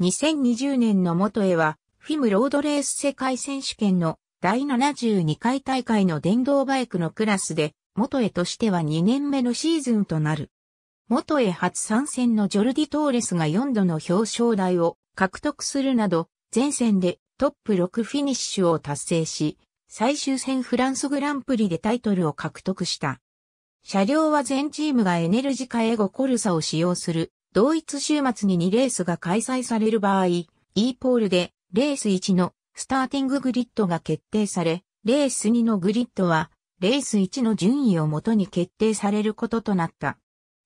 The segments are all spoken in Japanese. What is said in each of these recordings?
2020年の元へは、フィムロードレース世界選手権の第72回大会の電動バイクのクラスで、元へとしては2年目のシーズンとなる。元へ初参戦のジョルディ・トーレスが4度の表彰台を獲得するなど、前線でトップ6フィニッシュを達成し、最終戦フランスグランプリでタイトルを獲得した。車両は全チームがエネルジカエゴコルサを使用する同一週末に2レースが開催される場合、E ポールでレース1のスターティンググリッドが決定され、レース2のグリッドはレース1の順位をもとに決定されることとなった。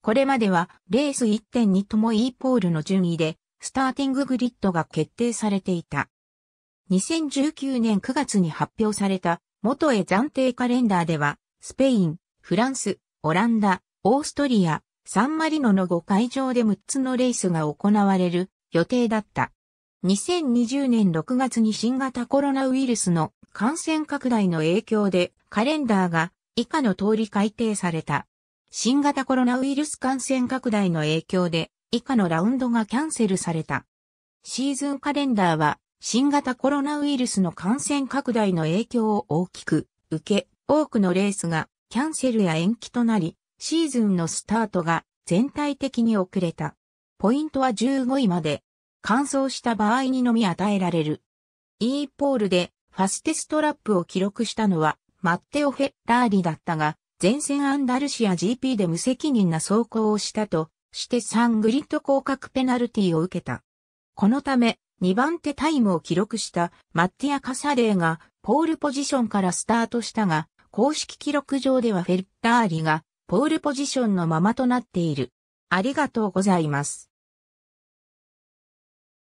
これまではレース1.2とも E ポールの順位でスターティンググリッドが決定されていた。2019年9月に発表された元へ暫定カレンダーでは、スペイン、フランス、オランダ、オーストリア、サンマリノの5会場で6つのレースが行われる予定だった。2020年6月に新型コロナウイルスの感染拡大の影響でカレンダーが以下の通り改定された。新型コロナウイルス感染拡大の影響で以下のラウンドがキャンセルされた。シーズンカレンダーは新型コロナウイルスの感染拡大の影響を大きく受け、多くのレースがキャンセルや延期となり、シーズンのスタートが全体的に遅れた。ポイントは15位まで、乾燥した場合にのみ与えられる。E ポールでファステストラップを記録したのはマッテオ・フェッラーリだったが、前線アンダルシア GP で無責任な走行をしたとして3グリッド降格ペナルティを受けた。このため2番手タイムを記録したマッティア・カサレーがポールポジションからスタートしたが、公式記録上ではフェッラーリがポールポジションのままとなっている。ありがとうございます。